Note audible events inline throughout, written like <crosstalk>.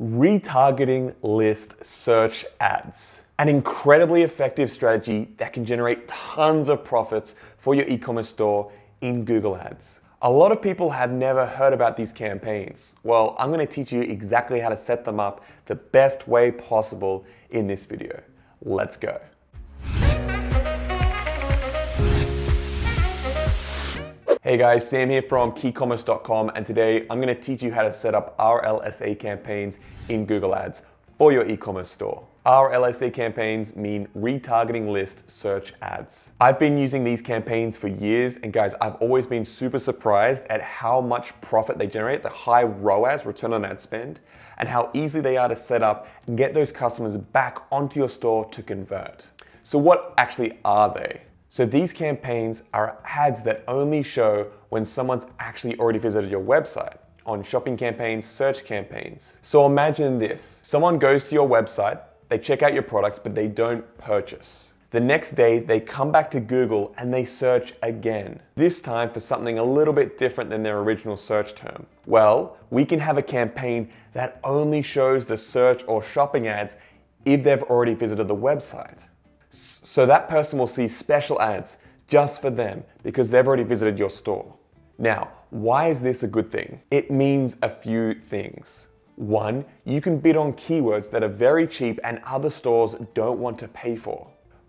retargeting list search ads. An incredibly effective strategy that can generate tons of profits for your e commerce store in Google Ads. A lot of people have never heard about these campaigns. Well, I'm gonna teach you exactly how to set them up the best way possible in this video. Let's go. Hey guys, Sam here from keycommerce.com and today I'm gonna to teach you how to set up RLSA campaigns in Google Ads for your e-commerce store. RLSA campaigns mean retargeting list search ads. I've been using these campaigns for years and guys, I've always been super surprised at how much profit they generate, the high ROAS, return on ad spend, and how easy they are to set up and get those customers back onto your store to convert. So what actually are they? So these campaigns are ads that only show when someone's actually already visited your website on shopping campaigns, search campaigns. So imagine this. Someone goes to your website, they check out your products, but they don't purchase. The next day, they come back to Google and they search again, this time for something a little bit different than their original search term. Well, we can have a campaign that only shows the search or shopping ads if they've already visited the website. So that person will see special ads just for them because they've already visited your store. Now, why is this a good thing? It means a few things. One, you can bid on keywords that are very cheap and other stores don't want to pay for.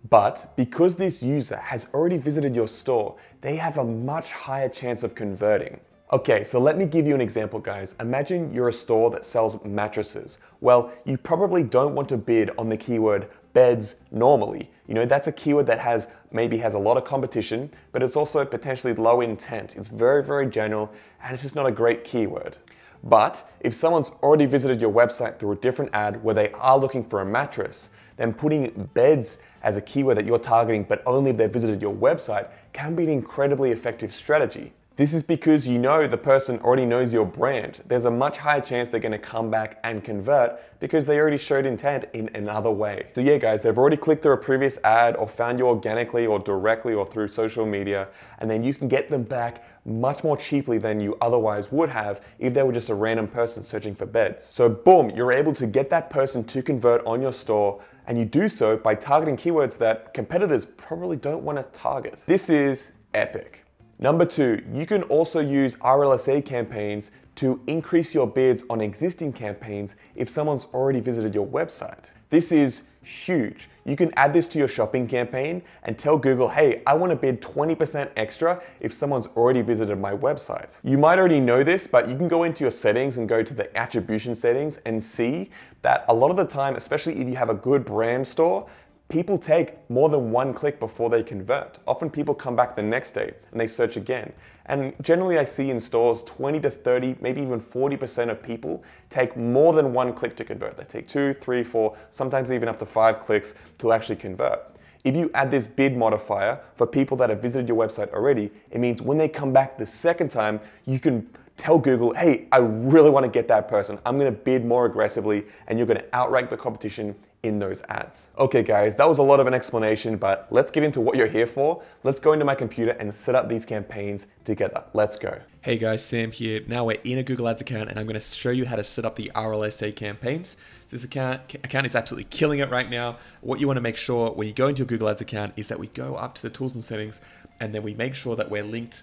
But because this user has already visited your store, they have a much higher chance of converting. Okay, so let me give you an example, guys. Imagine you're a store that sells mattresses. Well, you probably don't want to bid on the keyword beds normally. You know, that's a keyword that has maybe has a lot of competition, but it's also potentially low intent. It's very, very general and it's just not a great keyword. But if someone's already visited your website through a different ad where they are looking for a mattress, then putting beds as a keyword that you're targeting but only if they've visited your website can be an incredibly effective strategy. This is because you know the person already knows your brand. There's a much higher chance they're gonna come back and convert because they already showed intent in another way. So, yeah, guys, they've already clicked through a previous ad or found you organically or directly or through social media, and then you can get them back much more cheaply than you otherwise would have if they were just a random person searching for beds. So, boom, you're able to get that person to convert on your store, and you do so by targeting keywords that competitors probably don't wanna target. This is epic. Number two, you can also use RLSA campaigns to increase your bids on existing campaigns if someone's already visited your website. This is huge. You can add this to your shopping campaign and tell Google, hey, I want to bid 20% extra if someone's already visited my website. You might already know this, but you can go into your settings and go to the attribution settings and see that a lot of the time, especially if you have a good brand store, people take more than one click before they convert. Often people come back the next day and they search again. And generally, I see in stores 20 to 30, maybe even 40% of people take more than one click to convert. They take two, three, four, sometimes even up to five clicks to actually convert. If you add this bid modifier for people that have visited your website already, it means when they come back the second time, you can tell Google, hey, I really want to get that person. I'm going to bid more aggressively, and you're going to outrank the competition in those ads. Okay guys, that was a lot of an explanation, but let's get into what you're here for. Let's go into my computer and set up these campaigns together. Let's go. Hey guys, Sam here. Now we're in a Google Ads account and I'm gonna show you how to set up the RLSA campaigns. So this account, account is absolutely killing it right now. What you wanna make sure when you go into your Google Ads account is that we go up to the tools and settings and then we make sure that we're linked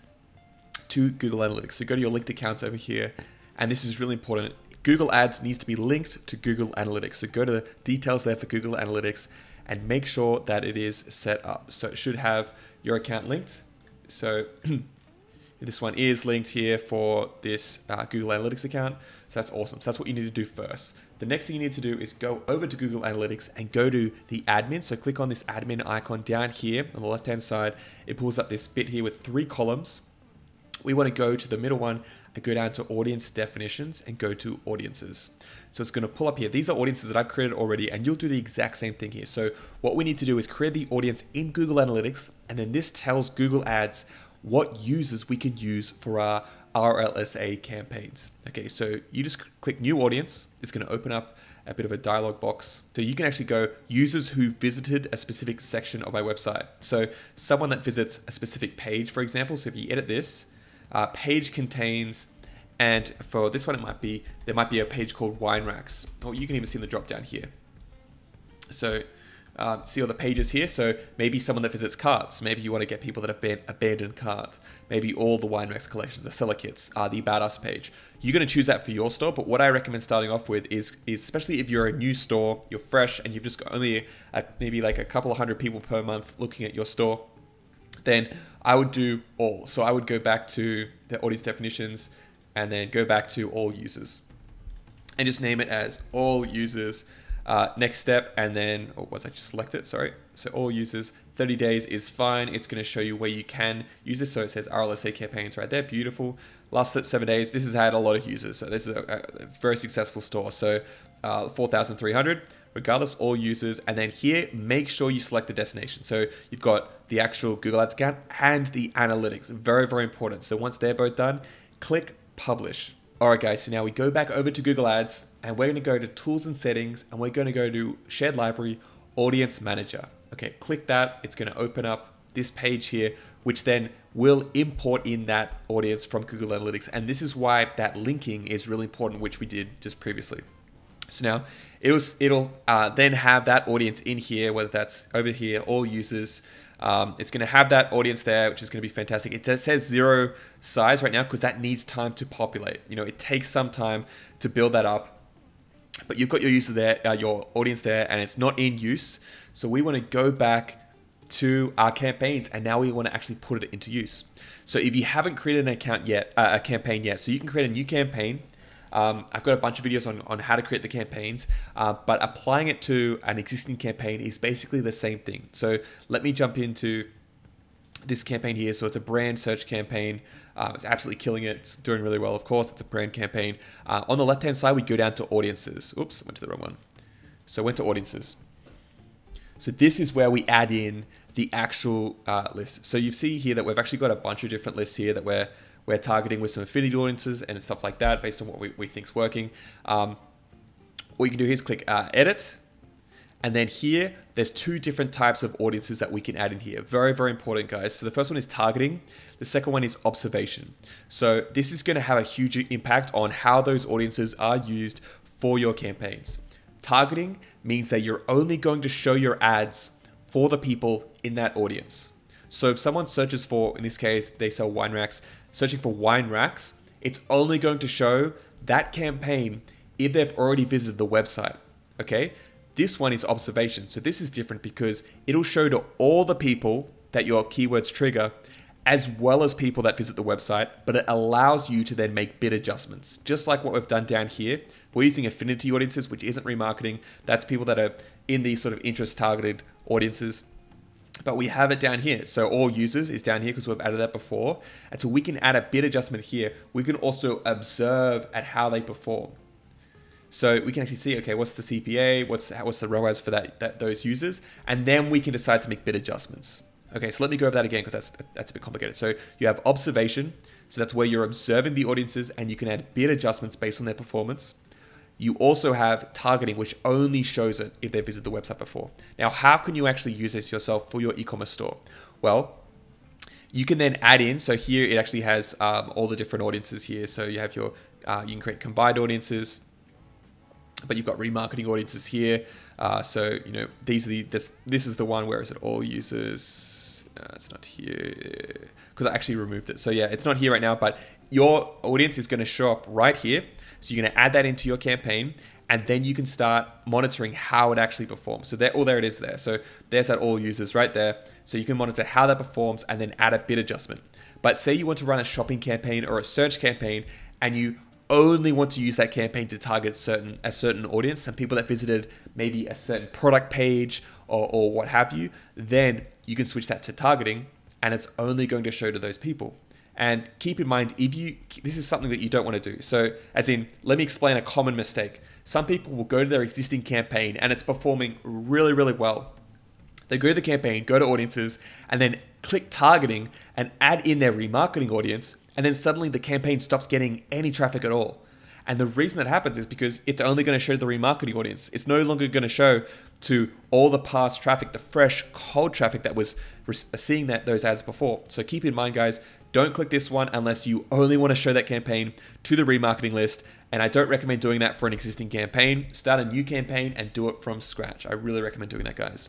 to Google Analytics. So go to your linked accounts over here and this is really important Google Ads needs to be linked to Google Analytics. So go to the details there for Google Analytics and make sure that it is set up. So it should have your account linked. So <clears throat> this one is linked here for this uh, Google Analytics account. So that's awesome. So that's what you need to do first. The next thing you need to do is go over to Google Analytics and go to the admin. So click on this admin icon down here on the left-hand side. It pulls up this bit here with three columns we want to go to the middle one and go down to audience definitions and go to audiences. So it's going to pull up here. These are audiences that I've created already and you'll do the exact same thing here. So what we need to do is create the audience in Google Analytics and then this tells Google Ads what users we can use for our RLSA campaigns. Okay, so you just click new audience. It's going to open up a bit of a dialog box. So you can actually go users who visited a specific section of my website. So someone that visits a specific page, for example. So if you edit this, uh, page contains, and for this one it might be, there might be a page called wine racks, or you can even see in the drop down here. So uh, see all the pages here. So maybe someone that visits carts. Maybe you want to get people that have been abandoned cart. Maybe all the wine racks collections, the seller kits, are the badass page. You're going to choose that for your store. But what I recommend starting off with is, is especially if you're a new store, you're fresh, and you've just got only a, maybe like a couple of hundred people per month looking at your store then I would do all. So I would go back to the audience definitions and then go back to all users and just name it as all users. Uh, next step, and then oh, I just select it, sorry. So all users, 30 days is fine. It's going to show you where you can use this. So it says RLSA campaigns right there, beautiful. Last seven days, this has had a lot of users. So this is a, a very successful store. So uh, 4,300, regardless, all users. And then here, make sure you select the destination. So you've got the actual Google Ads account and the analytics. Very, very important. So once they're both done, click publish. All right, guys, so now we go back over to Google Ads and we're gonna go to tools and settings and we're gonna go to shared library, audience manager. Okay, click that. It's gonna open up this page here, which then will import in that audience from Google Analytics. And this is why that linking is really important, which we did just previously. So now it'll, it'll uh, then have that audience in here, whether that's over here, all users, um, it's going to have that audience there, which is going to be fantastic. It says zero size right now because that needs time to populate. You know, it takes some time to build that up. But you've got your user there, uh, your audience there, and it's not in use. So we want to go back to our campaigns and now we want to actually put it into use. So if you haven't created an account yet, uh, a campaign yet, so you can create a new campaign um, I've got a bunch of videos on, on how to create the campaigns, uh, but applying it to an existing campaign is basically the same thing. So let me jump into this campaign here. So it's a brand search campaign. Uh, it's absolutely killing it. It's doing really well, of course. It's a brand campaign. Uh, on the left-hand side, we go down to audiences. Oops, went to the wrong one. So went to audiences. So this is where we add in the actual uh, list. So you see here that we've actually got a bunch of different lists here that we're we're targeting with some affinity audiences and stuff like that based on what we, we think's working. Um, what you can do here is click uh, edit. And then here, there's two different types of audiences that we can add in here. Very, very important, guys. So the first one is targeting. The second one is observation. So this is gonna have a huge impact on how those audiences are used for your campaigns. Targeting means that you're only going to show your ads for the people in that audience. So if someone searches for, in this case, they sell wine racks, searching for wine racks, it's only going to show that campaign if they've already visited the website. Okay? This one is observation. So this is different because it'll show to all the people that your keywords trigger as well as people that visit the website, but it allows you to then make bid adjustments. Just like what we've done down here, we're using affinity audiences, which isn't remarketing. That's people that are in these sort of interest targeted audiences but we have it down here. So all users is down here because we've added that before. And so we can add a bid adjustment here. We can also observe at how they perform. So we can actually see, okay, what's the CPA? What's what's the ROAS for that, that those users? And then we can decide to make bid adjustments. Okay, so let me go over that again because that's that's a bit complicated. So you have observation. So that's where you're observing the audiences and you can add bid adjustments based on their performance you also have targeting, which only shows it if they visit the website before. Now, how can you actually use this yourself for your e-commerce store? Well, you can then add in. So here it actually has um, all the different audiences here. So you have your, uh, you can create combined audiences, but you've got remarketing audiences here. Uh, so, you know, these are the, this, this is the one where is it all users? Uh, it's not here because I actually removed it. So yeah, it's not here right now, but your audience is going to show up right here so you're going to add that into your campaign and then you can start monitoring how it actually performs. So there, oh, there it is there. So there's that all users right there. So you can monitor how that performs and then add a bid adjustment. But say you want to run a shopping campaign or a search campaign and you only want to use that campaign to target certain a certain audience, some people that visited maybe a certain product page or, or what have you, then you can switch that to targeting and it's only going to show to those people. And keep in mind, if you this is something that you don't want to do. So, as in, let me explain a common mistake. Some people will go to their existing campaign and it's performing really, really well. They go to the campaign, go to audiences, and then click targeting and add in their remarketing audience, and then suddenly the campaign stops getting any traffic at all. And the reason that happens is because it's only going to show the remarketing audience. It's no longer going to show to all the past traffic, the fresh cold traffic that was seeing that those ads before. So keep in mind, guys, don't click this one unless you only want to show that campaign to the remarketing list. And I don't recommend doing that for an existing campaign. Start a new campaign and do it from scratch. I really recommend doing that, guys.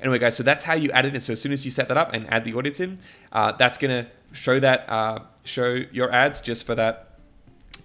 Anyway, guys, so that's how you add it. And so as soon as you set that up and add the audience in, uh, that's going to show that uh, show your ads just for that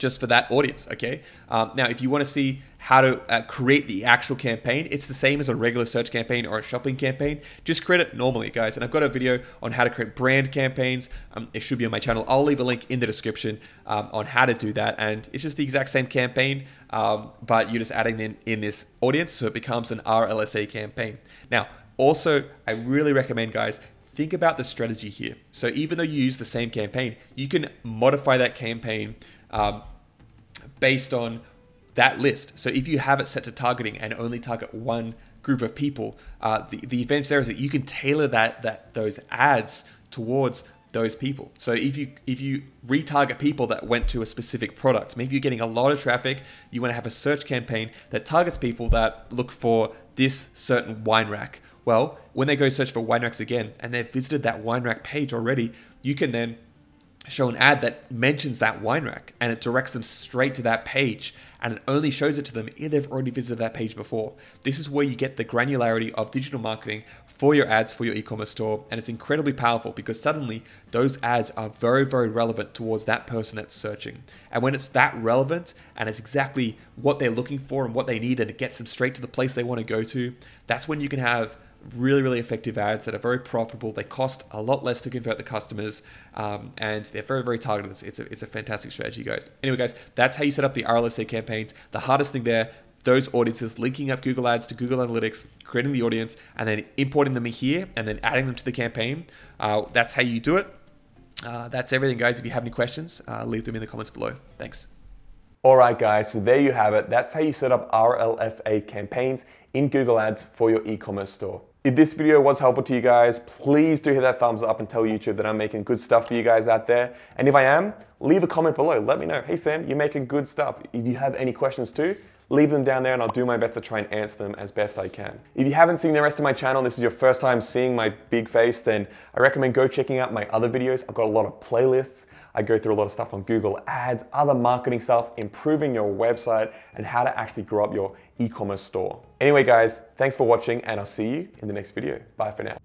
just for that audience, okay? Um, now, if you want to see how to uh, create the actual campaign, it's the same as a regular search campaign or a shopping campaign. Just create it normally, guys. And I've got a video on how to create brand campaigns. Um, it should be on my channel. I'll leave a link in the description um, on how to do that. And it's just the exact same campaign, um, but you're just adding in, in this audience so it becomes an RLSA campaign. Now, also, I really recommend, guys, think about the strategy here. So even though you use the same campaign, you can modify that campaign um, based on that list. So if you have it set to targeting and only target one group of people, uh, the, the advantage there is that you can tailor that, that those ads towards those people. So if you if you retarget people that went to a specific product, maybe you're getting a lot of traffic, you want to have a search campaign that targets people that look for this certain wine rack. Well, when they go search for wine racks again and they've visited that wine rack page already, you can then show an ad that mentions that wine rack and it directs them straight to that page and it only shows it to them if they've already visited that page before. This is where you get the granularity of digital marketing for your ads for your e-commerce store and it's incredibly powerful because suddenly those ads are very very relevant towards that person that's searching and when it's that relevant and it's exactly what they're looking for and what they need and it gets them straight to the place they want to go to that's when you can have really, really effective ads that are very profitable. They cost a lot less to convert the customers, um, and they're very, very targeted. It's a, it's a fantastic strategy, guys. Anyway, guys, that's how you set up the RLSA campaigns. The hardest thing there, those audiences, linking up Google Ads to Google Analytics, creating the audience, and then importing them here, and then adding them to the campaign. Uh, that's how you do it. Uh, that's everything, guys. If you have any questions, uh, leave them in the comments below. Thanks. All right, guys, so there you have it. That's how you set up RLSA campaigns in Google Ads for your e commerce store. If this video was helpful to you guys, please do hit that thumbs up and tell YouTube that I'm making good stuff for you guys out there. And if I am, leave a comment below. Let me know. Hey, Sam, you're making good stuff. If you have any questions too, leave them down there and I'll do my best to try and answer them as best I can. If you haven't seen the rest of my channel, this is your first time seeing my big face, then I recommend go checking out my other videos. I've got a lot of playlists. I go through a lot of stuff on Google Ads, other marketing stuff, improving your website, and how to actually grow up your e-commerce store. Anyway, guys, thanks for watching and I'll see you in the next video. Bye for now.